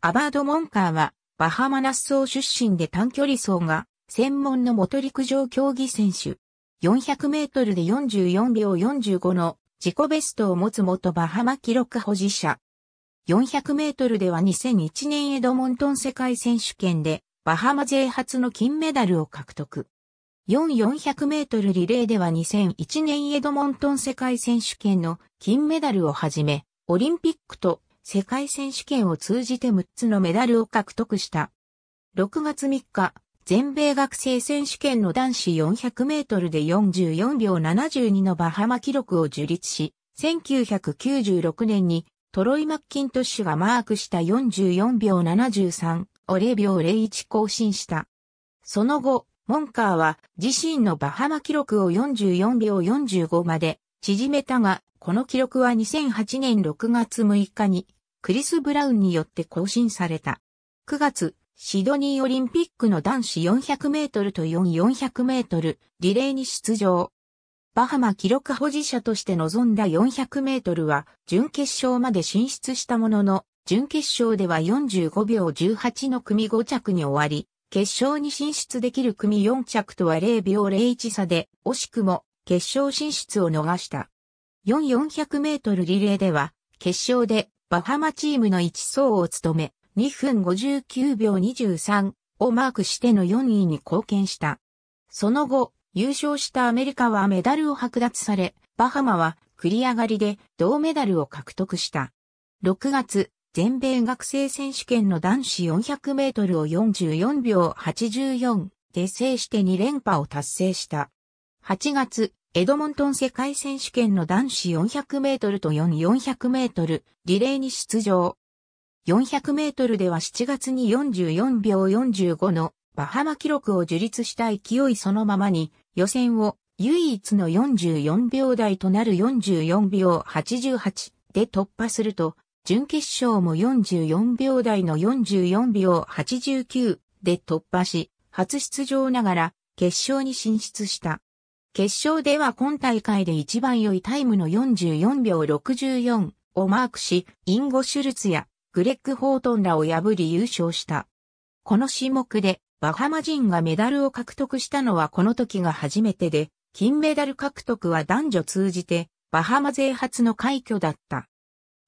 アバード・モンカーは、バハマナス層出身で短距離層が、専門の元陸上競技選手。400メートルで44秒45の自己ベストを持つ元バハマ記録保持者。400メートルでは2001年エドモントン世界選手権でバハマ勢初の金メダルを獲得。4400メートルリレーでは2001年エドモントン世界選手権の金メダルをはじめ、オリンピックと世界選手権を通じて6つのメダルを獲得した。6月3日、全米学生選手権の男子400メートルで44秒72のバハマ記録を樹立し、1996年にトロイ・マッキントッシュがマークした44秒73を0秒01更新した。その後、モンカーは自身のバハマ記録を44秒45まで縮めたが、この記録は2008年6月6日にクリス・ブラウンによって更新された。9月、シドニーオリンピックの男子400メートルと4400メートルリレーに出場。バハマ記録保持者として臨んだ400メートルは準決勝まで進出したものの、準決勝では45秒18の組5着に終わり、決勝に進出できる組4着とは0秒01差で、惜しくも決勝進出を逃した。4400メートルリレーでは、決勝でバハマチームの1走を務め、2分59秒23をマークしての4位に貢献した。その後、優勝したアメリカはメダルを剥奪され、バハマは繰り上がりで銅メダルを獲得した。6月、全米学生選手権の男子400メートルを44秒84で制して2連覇を達成した。8月、エドモントン世界選手権の男子400メートルと4400メートルリレーに出場。400メートルでは7月に44秒45のバハマ記録を樹立した勢いそのままに予選を唯一の44秒台となる44秒88で突破すると準決勝も44秒台の44秒89で突破し初出場ながら決勝に進出した。決勝では今大会で一番良いタイムの44秒64をマークし、インゴシュルツやグレッグ・ホートンらを破り優勝した。この種目でバハマ人がメダルを獲得したのはこの時が初めてで、金メダル獲得は男女通じてバハマ勢初の快挙だった。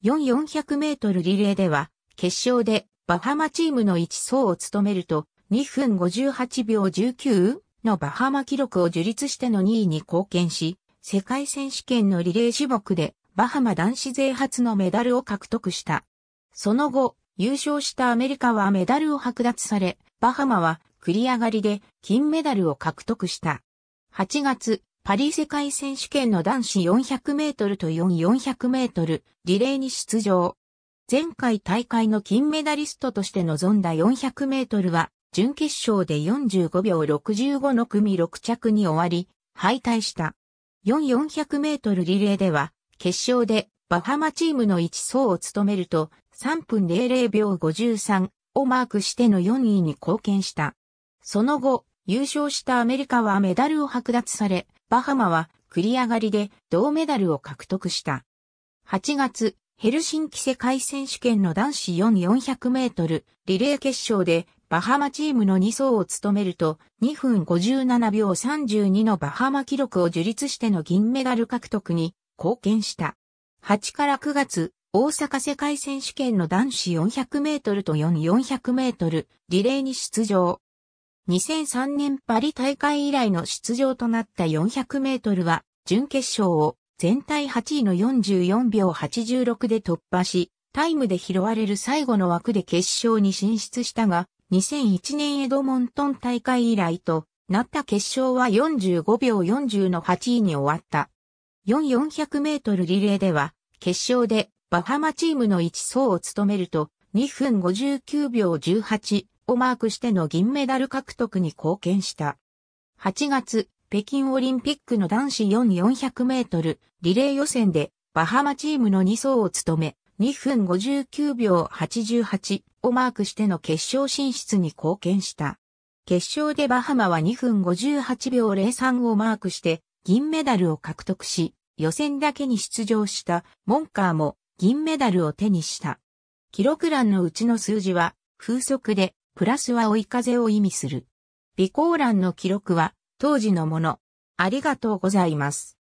4400メートルリレーでは、決勝でバハマチームの1走を務めると、2分58秒19のバハマ記録を樹立しての2位に貢献し、世界選手権のリレー種目でバハマ男子勢初のメダルを獲得した。その後、優勝したアメリカはメダルを剥奪され、バハマは繰り上がりで金メダルを獲得した。8月、パリ世界選手権の男子400メートルと4400メートルリレーに出場。前回大会の金メダリストとして臨んだ400メートルは準決勝で45秒65の組6着に終わり、敗退した。4400メートルリレーでは、決勝でバハマチームの1走を務めると、3分00秒53をマークしての4位に貢献した。その後、優勝したアメリカはメダルを剥奪され、バハマは繰り上がりで銅メダルを獲得した。8月、ヘルシンキ世界選手権の男子4400メートルリレー決勝でバハマチームの2走を務めると、2分57秒32のバハマ記録を樹立しての銀メダル獲得に貢献した。8から9月、大阪世界選手権の男子400メートルと4400メートルリレーに出場。2003年パリ大会以来の出場となった400メートルは、準決勝を全体8位の44秒86で突破し、タイムで拾われる最後の枠で決勝に進出したが、2001年エドモントン大会以来となった決勝は45秒40の8位に終わった。4400メートルリレーでは、決勝でバハマチームの1走を務めると、2分59秒18をマークしての銀メダル獲得に貢献した。8月、北京オリンピックの男子4400メートルリレー予選でバハマチームの2走を務め、2分59秒88をマークしての決勝進出に貢献した。決勝でバハマは2分58秒03をマークして銀メダルを獲得し、予選だけに出場したモンカーも銀メダルを手にした。記録欄のうちの数字は風速でプラスは追い風を意味する。備考欄の記録は当時のもの。ありがとうございます。